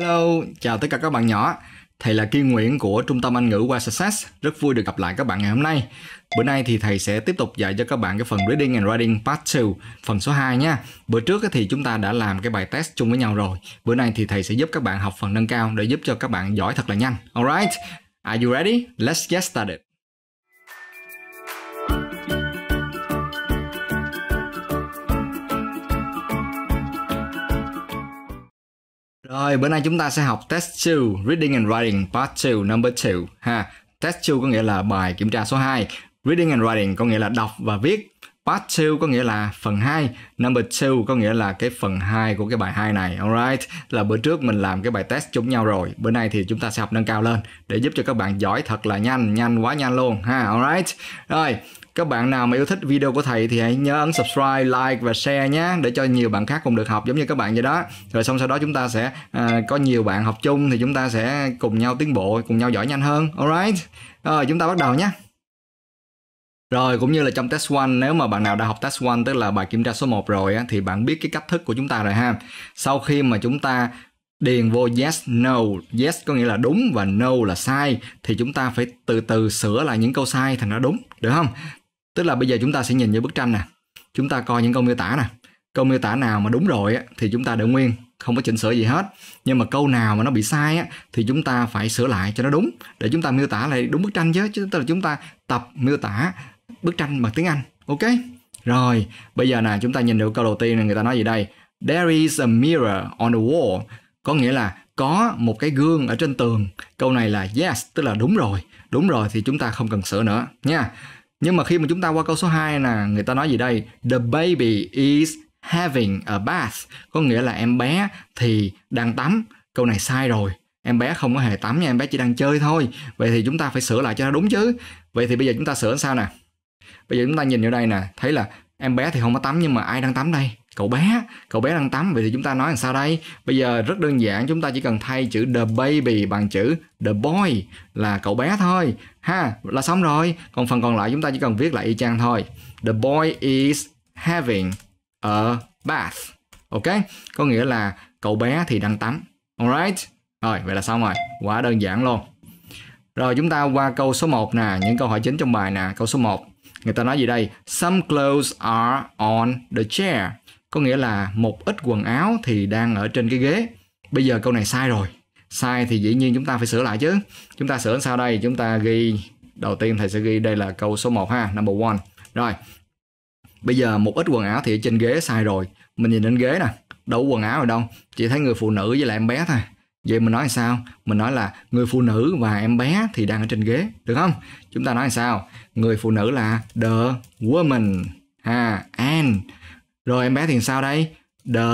Hello, chào tất cả các bạn nhỏ. Thầy là Kiên Nguyễn của Trung tâm Anh ngữ qua Success. Rất vui được gặp lại các bạn ngày hôm nay. Bữa nay thì thầy sẽ tiếp tục dạy cho các bạn cái phần Reading and Writing Part 2, phần số 2 nha. Bữa trước thì chúng ta đã làm cái bài test chung với nhau rồi. Bữa nay thì thầy sẽ giúp các bạn học phần nâng cao để giúp cho các bạn giỏi thật là nhanh. Alright, are you ready? Let's get started. Rồi, bữa nay chúng ta sẽ học Test 2, Reading and Writing Part 2, Number 2 ha. Test 2 có nghĩa là bài kiểm tra số 2, Reading and Writing có nghĩa là đọc và viết. Part 2 có nghĩa là phần 2, number 2 có nghĩa là cái phần 2 của cái bài 2 này. Alright, là bữa trước mình làm cái bài test chung nhau rồi, bữa nay thì chúng ta sẽ học nâng cao lên để giúp cho các bạn giỏi thật là nhanh, nhanh quá nhanh luôn ha. Alright. Rồi, các bạn nào mà yêu thích video của thầy thì hãy nhớ ấn subscribe, like và share nhé để cho nhiều bạn khác cùng được học giống như các bạn vậy đó. Rồi xong sau đó chúng ta sẽ à, có nhiều bạn học chung thì chúng ta sẽ cùng nhau tiến bộ, cùng nhau giỏi nhanh hơn. Alright. Rồi chúng ta bắt đầu nhé. Rồi cũng như là trong test one nếu mà bạn nào đã học test one tức là bài kiểm tra số 1 rồi á, thì bạn biết cái cách thức của chúng ta rồi ha. Sau khi mà chúng ta điền vô yes no yes có nghĩa là đúng và no là sai thì chúng ta phải từ từ sửa lại những câu sai thành ra đúng được không tức là bây giờ chúng ta sẽ nhìn vào bức tranh nè chúng ta coi những câu miêu tả nè câu miêu tả nào mà đúng rồi á, thì chúng ta để nguyên không có chỉnh sửa gì hết nhưng mà câu nào mà nó bị sai á, thì chúng ta phải sửa lại cho nó đúng để chúng ta miêu tả lại đúng bức tranh chứ chứ tức là chúng ta tập miêu tả bức tranh bằng tiếng Anh. Ok? Rồi, bây giờ nè, chúng ta nhìn được câu đầu tiên là người ta nói gì đây? There is a mirror on the wall. Có nghĩa là có một cái gương ở trên tường. Câu này là yes, tức là đúng rồi. Đúng rồi thì chúng ta không cần sửa nữa nha. Nhưng mà khi mà chúng ta qua câu số 2 nè, người ta nói gì đây? The baby is having a bath. Có nghĩa là em bé thì đang tắm. Câu này sai rồi. Em bé không có hề tắm nha, em bé chỉ đang chơi thôi. Vậy thì chúng ta phải sửa lại cho nó đúng chứ. Vậy thì bây giờ chúng ta sửa sao nè? bây giờ chúng ta nhìn vào đây nè thấy là em bé thì không có tắm nhưng mà ai đang tắm đây cậu bé cậu bé đang tắm vậy thì chúng ta nói làm sao đây bây giờ rất đơn giản chúng ta chỉ cần thay chữ the baby bằng chữ the boy là cậu bé thôi ha là xong rồi còn phần còn lại chúng ta chỉ cần viết lại y chang thôi the boy is having a bath ok có nghĩa là cậu bé thì đang tắm alright rồi vậy là xong rồi quá đơn giản luôn rồi chúng ta qua câu số 1 nè những câu hỏi chính trong bài nè câu số 1 Người ta nói gì đây? Some clothes are on the chair. Có nghĩa là một ít quần áo thì đang ở trên cái ghế. Bây giờ câu này sai rồi. Sai thì dĩ nhiên chúng ta phải sửa lại chứ. Chúng ta sửa sao đây? Chúng ta ghi đầu tiên thầy sẽ ghi đây là câu số 1 ha, number one. Rồi. Bây giờ một ít quần áo thì ở trên ghế sai rồi. Mình nhìn lên ghế nè, đâu quần áo rồi đâu. Chỉ thấy người phụ nữ với lại em bé thôi vậy mình nói sao mình nói là người phụ nữ và em bé thì đang ở trên ghế được không chúng ta nói sao người phụ nữ là the woman ha and rồi em bé thì sao đây the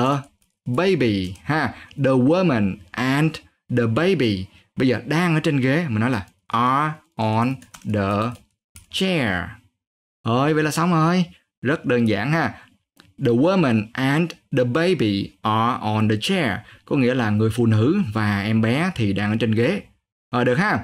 baby ha the woman and the baby bây giờ đang ở trên ghế mình nói là are on the chair ơi vậy là xong rồi rất đơn giản ha The woman and the baby are on the chair. Có nghĩa là người phụ nữ và em bé thì đang ở trên ghế. Rồi ờ, được ha.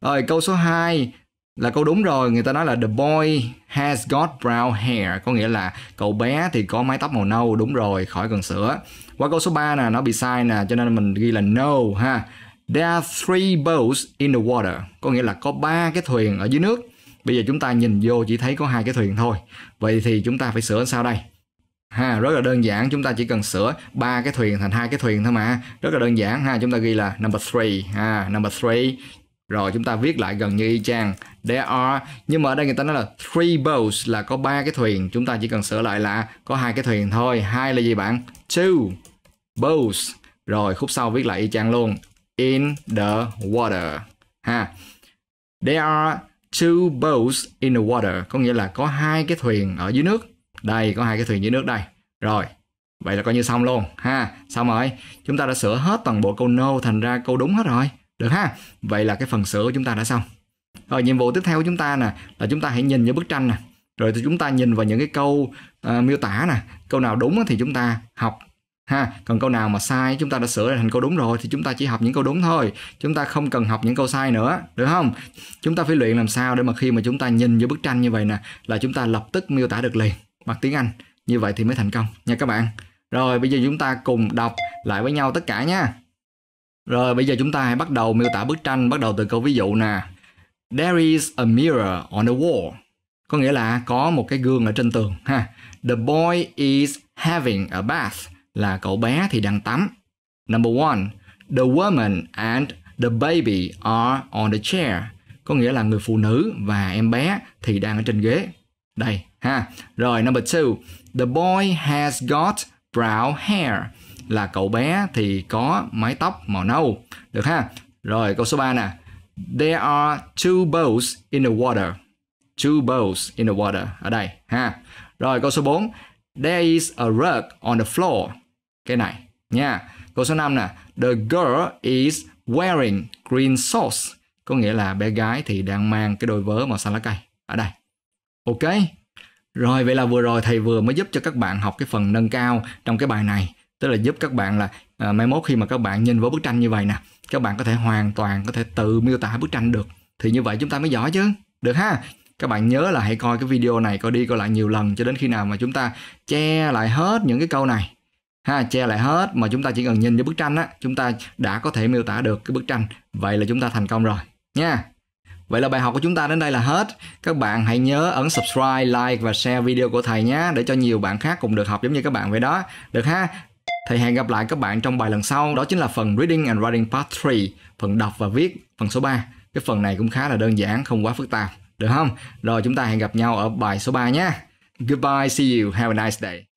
Rồi câu số 2 là câu đúng rồi. Người ta nói là the boy has got brown hair. Có nghĩa là cậu bé thì có mái tóc màu nâu. Đúng rồi, khỏi cần sửa. Qua câu số 3 nè, nó bị sai nè. Cho nên mình ghi là no ha. There are three boats in the water. Có nghĩa là có ba cái thuyền ở dưới nước. Bây giờ chúng ta nhìn vô chỉ thấy có hai cái thuyền thôi. Vậy thì chúng ta phải sửa sao đây? ha rất là đơn giản chúng ta chỉ cần sửa ba cái thuyền thành hai cái thuyền thôi mà rất là đơn giản ha chúng ta ghi là number three ha number three rồi chúng ta viết lại gần như y chang there are nhưng mà ở đây người ta nói là three boats là có ba cái thuyền chúng ta chỉ cần sửa lại là có hai cái thuyền thôi hai là gì bạn two boats rồi khúc sau viết lại y chang luôn in the water ha there are two boats in the water có nghĩa là có hai cái thuyền ở dưới nước đây có hai cái thuyền dưới nước đây rồi vậy là coi như xong luôn ha xong rồi chúng ta đã sửa hết toàn bộ câu no thành ra câu đúng hết rồi được ha vậy là cái phần sửa của chúng ta đã xong rồi nhiệm vụ tiếp theo của chúng ta nè là chúng ta hãy nhìn vào bức tranh nè rồi thì chúng ta nhìn vào những cái câu uh, miêu tả nè câu nào đúng thì chúng ta học ha còn câu nào mà sai chúng ta đã sửa thành câu đúng rồi thì chúng ta chỉ học những câu đúng thôi chúng ta không cần học những câu sai nữa được không chúng ta phải luyện làm sao để mà khi mà chúng ta nhìn vào bức tranh như vậy nè là chúng ta lập tức miêu tả được liền bằng tiếng Anh như vậy thì mới thành công nha các bạn rồi bây giờ chúng ta cùng đọc lại với nhau tất cả nha rồi bây giờ chúng ta hãy bắt đầu miêu tả bức tranh bắt đầu từ câu ví dụ nè There is a mirror on the wall có nghĩa là có một cái gương ở trên tường ha The boy is having a bath là cậu bé thì đang tắm Number one, the woman and the baby are on the chair có nghĩa là người phụ nữ và em bé thì đang ở trên ghế đây ha. Rồi number two. The boy has got brown hair. Là cậu bé thì có mái tóc màu nâu. Được ha. Rồi câu số 3 nè. There are two boats in the water. Two boats in the water. Ở đây ha. Rồi câu số 4. There is a rug on the floor. Cái này nha. Câu số 5 nè. The girl is wearing green socks. Có nghĩa là bé gái thì đang mang cái đôi vớ màu xanh lá cây. Ở đây Ok. Rồi vậy là vừa rồi thầy vừa mới giúp cho các bạn học cái phần nâng cao trong cái bài này, tức là giúp các bạn là à, mai mốt khi mà các bạn nhìn vào bức tranh như vậy nè, các bạn có thể hoàn toàn có thể tự miêu tả bức tranh được. Thì như vậy chúng ta mới giỏi chứ. Được ha? Các bạn nhớ là hãy coi cái video này coi đi coi lại nhiều lần cho đến khi nào mà chúng ta che lại hết những cái câu này ha che lại hết mà chúng ta chỉ cần nhìn vào bức tranh á chúng ta đã có thể miêu tả được cái bức tranh vậy là chúng ta thành công rồi nha Vậy là bài học của chúng ta đến đây là hết. Các bạn hãy nhớ ấn subscribe, like và share video của thầy nhé để cho nhiều bạn khác cùng được học giống như các bạn vậy đó. Được ha? Thầy hẹn gặp lại các bạn trong bài lần sau, đó chính là phần Reading and Writing Part 3, phần đọc và viết, phần số 3. Cái phần này cũng khá là đơn giản, không quá phức tạp. Được không? Rồi chúng ta hẹn gặp nhau ở bài số 3 nhé. Goodbye, see you, have a nice day.